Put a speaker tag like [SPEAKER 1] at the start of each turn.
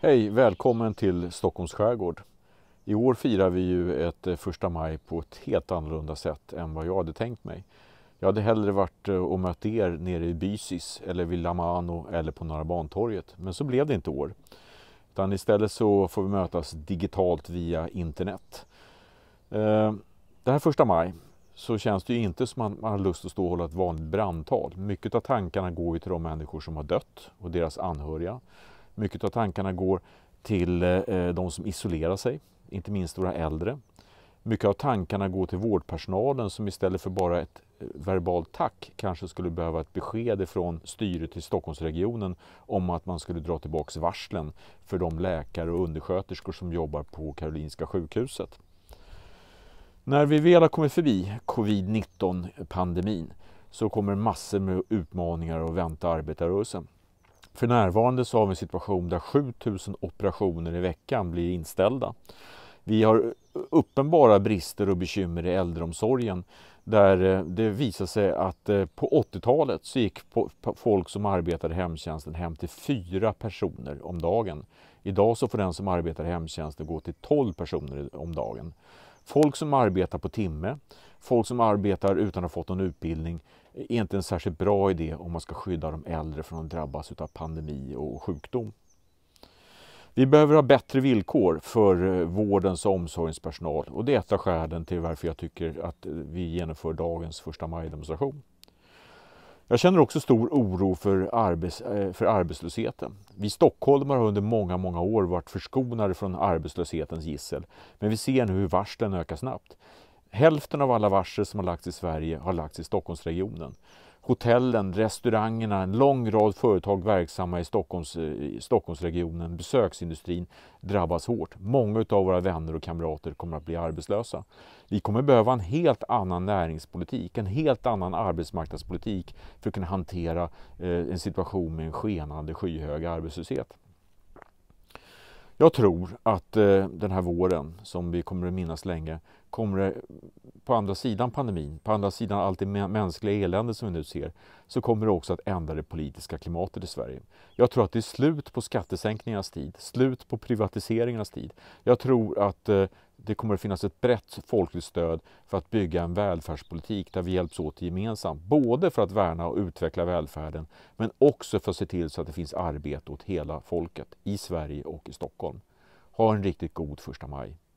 [SPEAKER 1] Hej, välkommen till Stockholms skärgård. I år firar vi ju ett eh, första maj på ett helt annorlunda sätt än vad jag hade tänkt mig. Jag hade hellre varit eh, och mött er nere i Bysis eller vid Lamano eller på Norra Bantorget, men så blev det inte år. Utan istället så får vi mötas digitalt via internet. Eh, det här första maj så känns det ju inte som att man har lust att stå och hålla ett vanligt brandtal. Mycket av tankarna går ju till de människor som har dött och deras anhöriga. Mycket av tankarna går till eh, de som isolerar sig, inte minst våra äldre. Mycket av tankarna går till vårdpersonalen som istället för bara ett eh, verbalt tack kanske skulle behöva ett besked från styret i Stockholmsregionen om att man skulle dra tillbaka varslen för de läkare och undersköterskor som jobbar på Karolinska sjukhuset. När vi väl har kommit förbi covid-19 pandemin så kommer massor med utmaningar att vänta arbetarrörelsen. För närvarande så har vi en situation där 7000 operationer i veckan blir inställda. Vi har uppenbara brister och bekymmer i äldreomsorgen där eh, det visar sig att eh, på 80-talet så gick folk som arbetade i hemtjänsten hem till fyra personer om dagen. Idag så får den som arbetar i hemtjänsten gå till 12 personer om dagen. Folk som arbetar på timme, Folk som arbetar utan att ha fått någon utbildning är inte en särskilt bra idé om man ska skydda de äldre från att drabbas av pandemi och sjukdom. Vi behöver ha bättre villkor för eh, vårdens och omsorgens personal och det är ett av skälen till varför jag tycker att eh, vi genomför dagens första maj Jag känner också stor oro för, arbets, eh, för arbetslösheten. Vi stockholmare har under många, många år varit förskonade från arbetslöshetens gissel. Men vi ser nu hur varslen ökar snabbt. Hälften av alla varsel som har lagts i Sverige har lagts i Stockholmsregionen. Hotellen, restaurangerna, en lång rad företag verksamma i, Stockholms, i Stockholmsregionen, besöksindustrin drabbas hårt. Många av våra vänner och kamrater kommer att bli arbetslösa. Vi kommer behöva en helt annan näringspolitik, en helt annan arbetsmarknadspolitik för att kunna hantera eh, en situation med en skenande skyhög arbetslöshet. Jag tror att eh, den här våren, som vi kommer att minnas länge, kommer det, på andra sidan pandemin, på andra sidan allt det mänskliga elände som vi nu ser, så kommer det också att ändra det politiska klimatet i Sverige. Jag tror att det är slut på skattesänkningarnas tid, slut på privatiseringarnas tid. Jag tror att eh, det kommer att finnas ett brett folkligt stöd för att bygga en välfärdspolitik där vi hjälps åt gemensamt. Både för att värna och utveckla välfärden men också för att se till så att det finns arbete åt hela folket i Sverige och i Stockholm. Ha en riktigt god första maj!